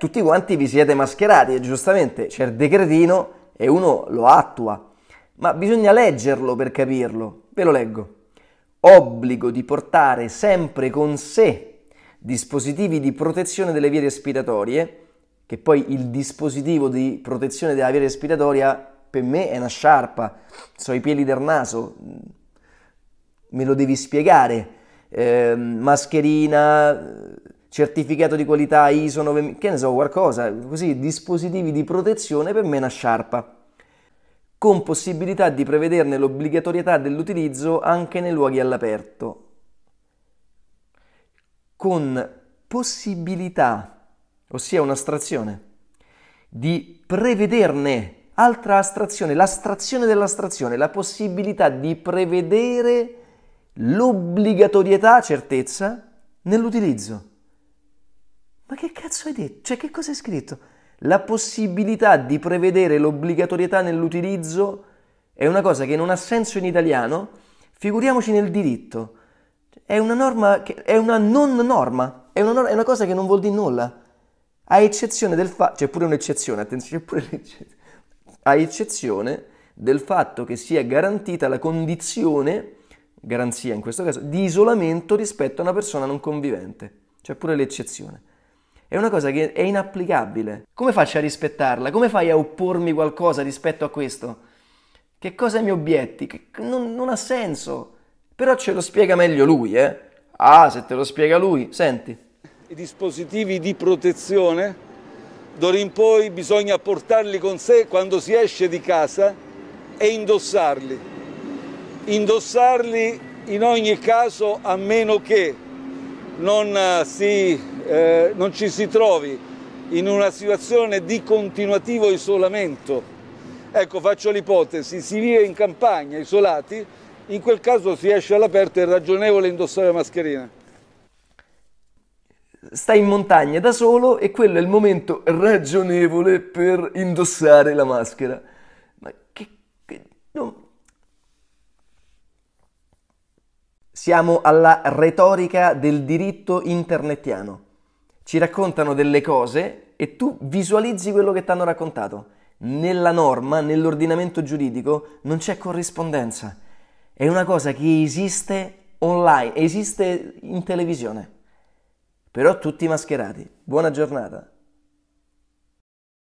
tutti quanti vi siete mascherati e giustamente c'è il decretino e uno lo attua, ma bisogna leggerlo per capirlo. Ve lo leggo. Obbligo di portare sempre con sé dispositivi di protezione delle vie respiratorie, che poi il dispositivo di protezione della via respiratoria per me è una sciarpa, so i peli del naso, me lo devi spiegare, eh, mascherina, certificato di qualità ISO 9000, che ne so, qualcosa, così dispositivi di protezione per mena sciarpa, con possibilità di prevederne l'obbligatorietà dell'utilizzo anche nei luoghi all'aperto, con possibilità, ossia un'astrazione, di prevederne altra astrazione, l'astrazione dell'astrazione, la possibilità di prevedere l'obbligatorietà, certezza, nell'utilizzo. Ma che cazzo hai detto? Cioè, che cosa hai scritto? La possibilità di prevedere l'obbligatorietà nell'utilizzo è una cosa che non ha senso in italiano, figuriamoci nel diritto. È una norma, che, è una non norma, è una, è una cosa che non vuol dire nulla. A eccezione del fatto, c'è pure un'eccezione, attenzione, c'è pure l'eccezione. A eccezione del fatto che sia garantita la condizione, garanzia in questo caso, di isolamento rispetto a una persona non convivente. C'è pure l'eccezione. È una cosa che è inapplicabile. Come faccio a rispettarla? Come fai a oppormi qualcosa rispetto a questo? Che cosa mi obietti? Che non, non ha senso. Però ce lo spiega meglio lui, eh? Ah, se te lo spiega lui, senti. I dispositivi di protezione d'ora in poi bisogna portarli con sé quando si esce di casa e indossarli. Indossarli in ogni caso a meno che non eh, si eh, non ci si trovi in una situazione di continuativo isolamento. Ecco, faccio l'ipotesi, si vive in campagna, isolati, in quel caso si esce all'aperto e è ragionevole indossare la mascherina. Stai in montagna da solo e quello è il momento ragionevole per indossare la maschera. Ma che... che no. Siamo alla retorica del diritto internetiano ci raccontano delle cose e tu visualizzi quello che ti hanno raccontato. Nella norma, nell'ordinamento giuridico, non c'è corrispondenza. È una cosa che esiste online, esiste in televisione. Però tutti mascherati. Buona giornata.